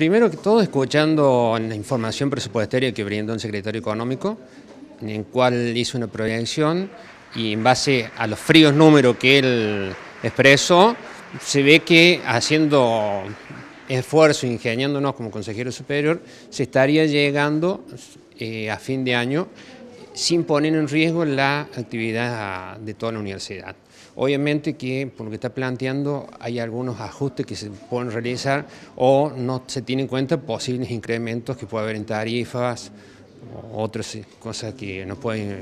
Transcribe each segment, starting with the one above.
Primero que todo, escuchando la información presupuestaria que brindó el secretario económico, en el cual hizo una proyección y en base a los fríos números que él expresó, se ve que haciendo esfuerzo, ingeniándonos como consejero superior, se estaría llegando eh, a fin de año sin poner en riesgo la actividad ah, de toda la universidad. Obviamente que por lo que está planteando hay algunos ajustes que se pueden realizar o no se tienen en cuenta posibles incrementos que puede haber en tarifas, otras eh, cosas que nos pueden eh,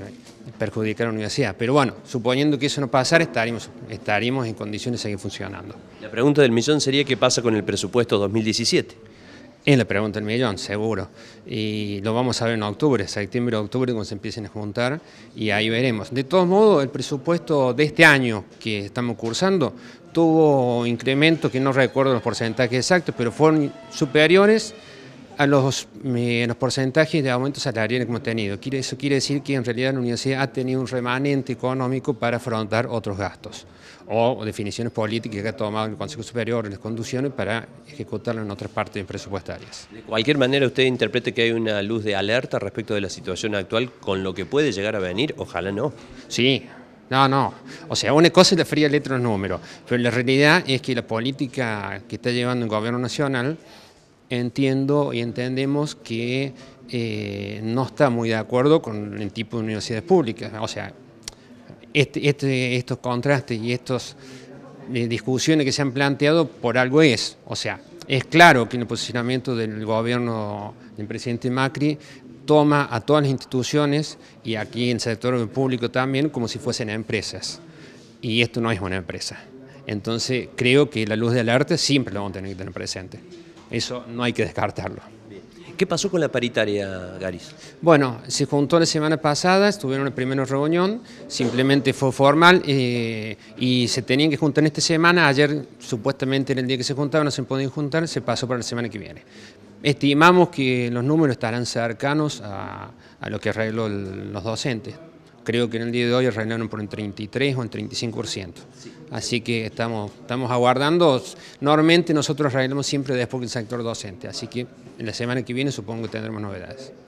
perjudicar a la universidad. Pero bueno, suponiendo que eso no pasara, estaríamos, estaríamos en condiciones de seguir funcionando. La pregunta del millón sería qué pasa con el presupuesto 2017. Es la pregunta del millón, seguro. Y lo vamos a ver en octubre, septiembre, o octubre, cuando se empiecen a juntar, y ahí veremos. De todos modos, el presupuesto de este año que estamos cursando tuvo incrementos que no recuerdo los porcentajes exactos, pero fueron superiores a los, porcentajes de aumento salarial que hemos tenido. Eso quiere decir que en realidad la universidad ha tenido un remanente económico para afrontar otros gastos o definiciones políticas que ha tomado el Consejo Superior en las conducciones para ejecutarlo en otras partes presupuestarias. De cualquier manera, usted interprete que hay una luz de alerta respecto de la situación actual con lo que puede llegar a venir, ojalá no. Sí, no, no. O sea, una cosa es la fría letra de los números, pero la realidad es que la política que está llevando el gobierno nacional entiendo y entendemos que eh, no está muy de acuerdo con el tipo de universidades públicas. O sea, este, este, estos contrastes y estas eh, discusiones que se han planteado por algo es. O sea, es claro que en el posicionamiento del gobierno del presidente Macri toma a todas las instituciones y aquí en el sector público también como si fuesen empresas. Y esto no es una empresa. Entonces creo que la luz del arte siempre lo vamos a tener que tener presente. Eso no hay que descartarlo. ¿Qué pasó con la paritaria, Garis? Bueno, se juntó la semana pasada, estuvieron en la primera reunión, simplemente fue formal eh, y se tenían que juntar en esta semana. Ayer, supuestamente, en el día que se juntaban, no se podían juntar, se pasó para la semana que viene. Estimamos que los números estarán cercanos a, lo que arregló los docentes creo que en el día de hoy arreglaron por un 33 o un 35%. Así que estamos, estamos aguardando. Normalmente nosotros arreglamos siempre después del sector docente, así que en la semana que viene supongo que tendremos novedades.